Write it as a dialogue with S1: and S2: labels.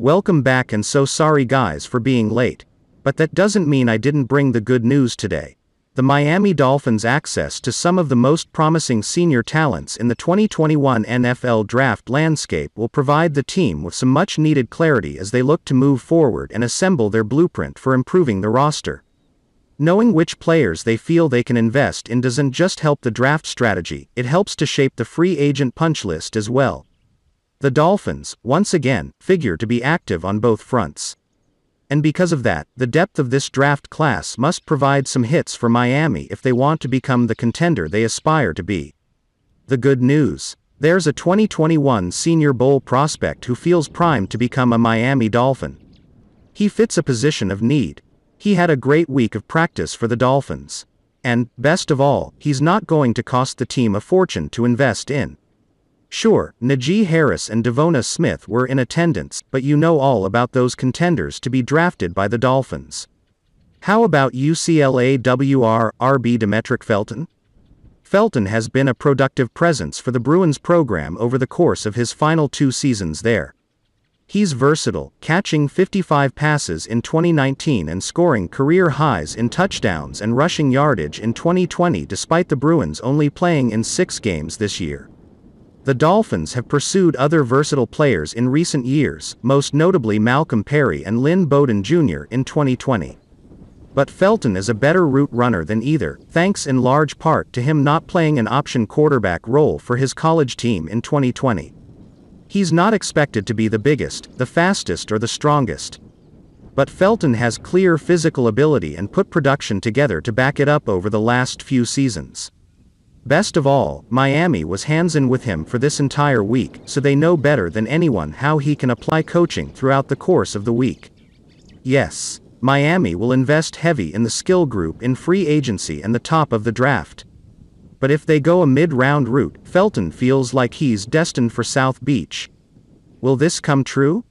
S1: Welcome back and so sorry guys for being late. But that doesn't mean I didn't bring the good news today. The Miami Dolphins' access to some of the most promising senior talents in the 2021 NFL draft landscape will provide the team with some much needed clarity as they look to move forward and assemble their blueprint for improving the roster. Knowing which players they feel they can invest in doesn't just help the draft strategy, it helps to shape the free agent punch list as well. The Dolphins, once again, figure to be active on both fronts. And because of that, the depth of this draft class must provide some hits for Miami if they want to become the contender they aspire to be. The good news. There's a 2021 Senior Bowl prospect who feels primed to become a Miami Dolphin. He fits a position of need. He had a great week of practice for the Dolphins. And, best of all, he's not going to cost the team a fortune to invest in. Sure, Najee Harris and Devona Smith were in attendance, but you know all about those contenders to be drafted by the Dolphins. How about UCLA WR RB Demetric Felton? Felton has been a productive presence for the Bruins program over the course of his final two seasons there. He's versatile, catching 55 passes in 2019 and scoring career highs in touchdowns and rushing yardage in 2020 despite the Bruins only playing in six games this year. The Dolphins have pursued other versatile players in recent years, most notably Malcolm Perry and Lynn Bowden Jr. in 2020. But Felton is a better route runner than either, thanks in large part to him not playing an option quarterback role for his college team in 2020. He's not expected to be the biggest, the fastest or the strongest. But Felton has clear physical ability and put production together to back it up over the last few seasons. Best of all, Miami was hands-in with him for this entire week, so they know better than anyone how he can apply coaching throughout the course of the week. Yes. Miami will invest heavy in the skill group in free agency and the top of the draft. But if they go a mid-round route, Felton feels like he's destined for South Beach. Will this come true?